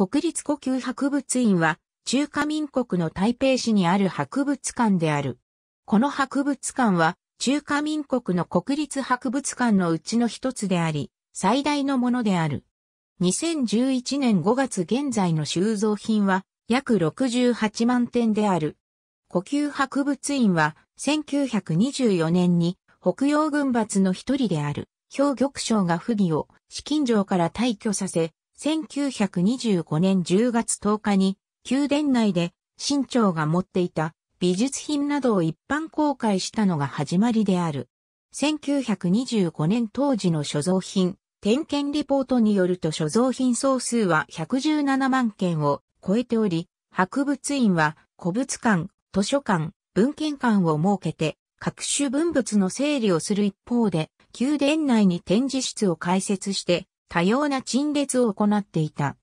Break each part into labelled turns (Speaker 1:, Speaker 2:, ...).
Speaker 1: 国立故宮博物院は、中華民国の台北市にある博物館である。この博物館は、中華民国の国立博物館のうちの一つであり、最大のものである。2011年5月現在の収蔵品は、約68万点である。故宮博物院は、1924年に、北洋軍閥の一人である、兵玉将が不義を、資金城から退去させ、1925年10月10日に宮殿内で新朝が持っていた美術品などを一般公開したのが始まりである。1925年当時の所蔵品、点検リポートによると所蔵品総数は117万件を超えており、博物院は古物館、図書館、文献館を設けて各種文物の整理をする一方で、宮殿内に展示室を開設して多様な陳列を行っていた。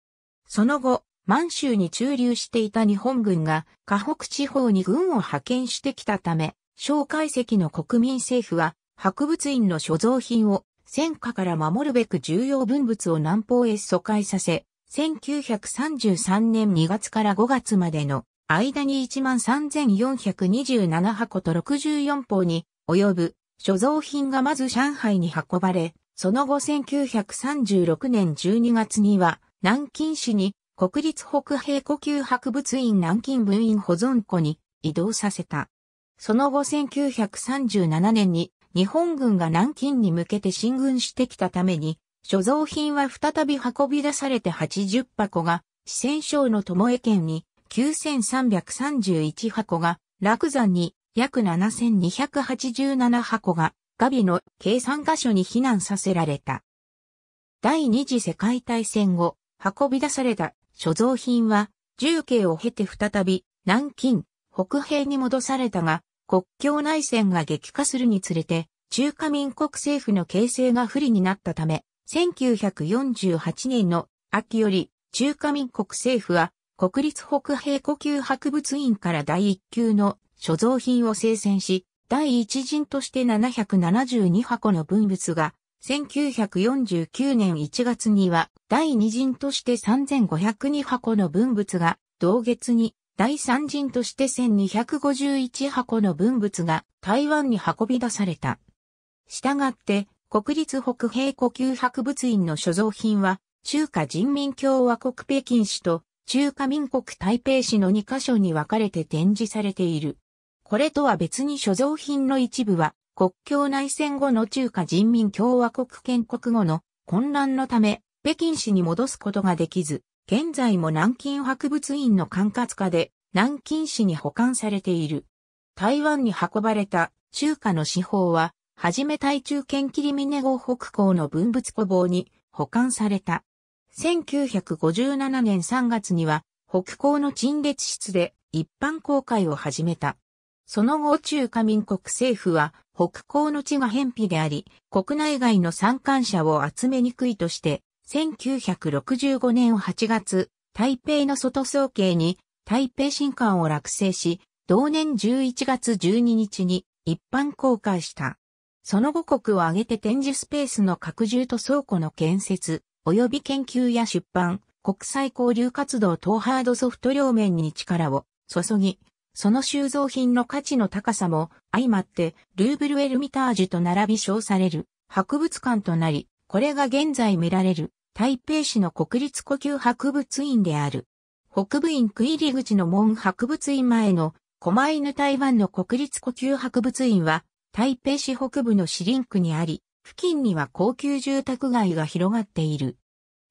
Speaker 1: その後、満州に駐留していた日本軍が河北地方に軍を派遣してきたため、蒋介石の国民政府は博物院の所蔵品を戦火から守るべく重要文物を南方へ疎開させ、1933年2月から5月までの間に13,427箱と64砲に及ぶ所蔵品がまず上海に運ばれ、その後1936年12月には、南京市に国立北平呼吸博物院南京分院保存庫に移動させた。その後1937年に日本軍が南京に向けて進軍してきたために、所蔵品は再び運び出されて80箱が、四川省の巴県に9331箱が、落山に約7287箱が、ガビの計算箇所に避難させられた。第二次世界大戦後、運び出された所蔵品は、重慶を経て再び、南京、北平に戻されたが、国境内戦が激化するにつれて、中華民国政府の形成が不利になったため、1948年の秋より中華民国政府は国立北平呼吸博物院から第一級の所蔵品を生鮮し、第一陣として772箱の文物が、1949年1月には第二陣として3502箱の文物が、同月に第三陣として1251箱の文物が台湾に運び出された。したがって、国立北平古旧博物院の所蔵品は、中華人民共和国北京市と中華民国台北市の2カ所に分かれて展示されている。これとは別に所蔵品の一部は、国境内戦後の中華人民共和国建国後の混乱のため、北京市に戻すことができず、現在も南京博物院の管轄下で、南京市に保管されている。台湾に運ばれた中華の司宝は、はじめ台中県切り峰号北港の文物庫房に保管された。1957年3月には、北港の陳列室で一般公開を始めた。その後中華民国政府は北港の地が偏僻であり、国内外の参観者を集めにくいとして、1965年8月、台北の外総計に台北新館を落成し、同年11月12日に一般公開した。その後国を挙げて展示スペースの拡充と倉庫の建設、及び研究や出版、国際交流活動等ハードソフト両面に力を注ぎ、その収蔵品の価値の高さも相まって、ルーブルエルミタージュと並び称される博物館となり、これが現在見られる台北市の国立呼吸博物院である。北部院区入り口の門博物院前の狛犬台湾の国立呼吸博物院は台北市北部の市林区にあり、付近には高級住宅街が広がっている。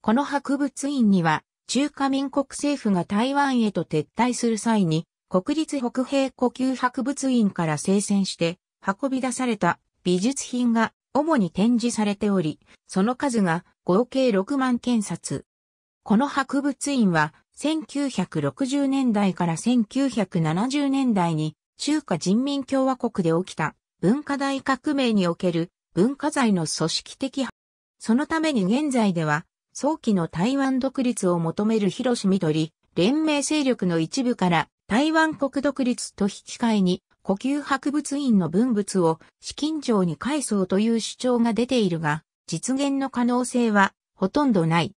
Speaker 1: この博物院には中華民国政府が台湾へと撤退する際に国立北平呼吸博物院から精選して運び出された美術品が主に展示されており、その数が合計6万件札。この博物院は1960年代から1970年代に中華人民共和国で起きた文化大革命における文化財の組織的そのために現在では早期の台湾独立を求める広島緑連盟勢力の一部から台湾国独立と引き換えに、呼吸博物院の文物を資金庁に返そうという主張が出ているが、実現の可能性はほとんどない。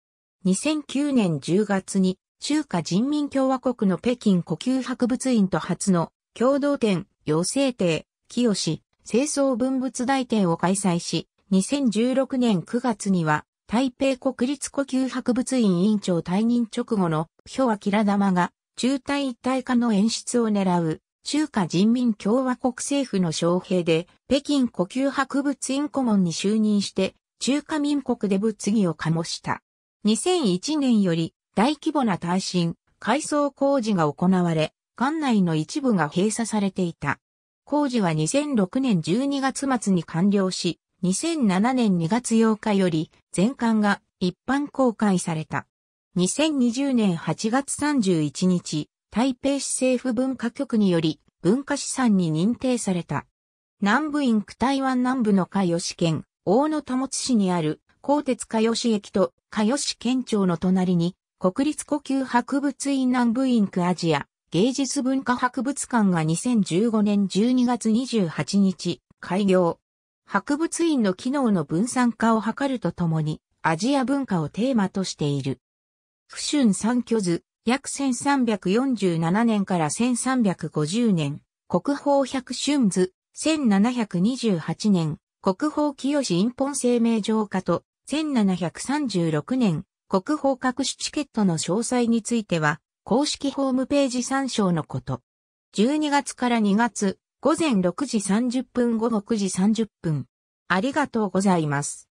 Speaker 1: 2009年10月に中華人民共和国の北京呼吸博物院と初の共同展、養成亭、清清掃文物大展を開催し、2016年9月には台北国立呼吸博物院院長退任直後のきら玉が中隊一体化の演出を狙う中華人民共和国政府の将兵で北京呼吸博物院顧問に就任して中華民国で物議を醸した。2001年より大規模な耐震、改装工事が行われ、館内の一部が閉鎖されていた。工事は2006年12月末に完了し、2007年2月8日より全館が一般公開された。2020年8月31日、台北市政府文化局により文化資産に認定された。南部インク台湾南部の加吉県、大野保市にある鋼鉄加吉駅と加吉県庁の隣に国立呼吸博物院南部インクアジア芸術文化博物館が2015年12月28日開業。博物院の機能の分散化を図るとともにアジア文化をテーマとしている。不春三巨図、約1347年から1350年、国宝百春図、1728年、国宝清新本生命浄化と、1736年、国宝各種チケットの詳細については、公式ホームページ参照のこと。12月から2月、午前6時30分午後9時30分。ありがとうございます。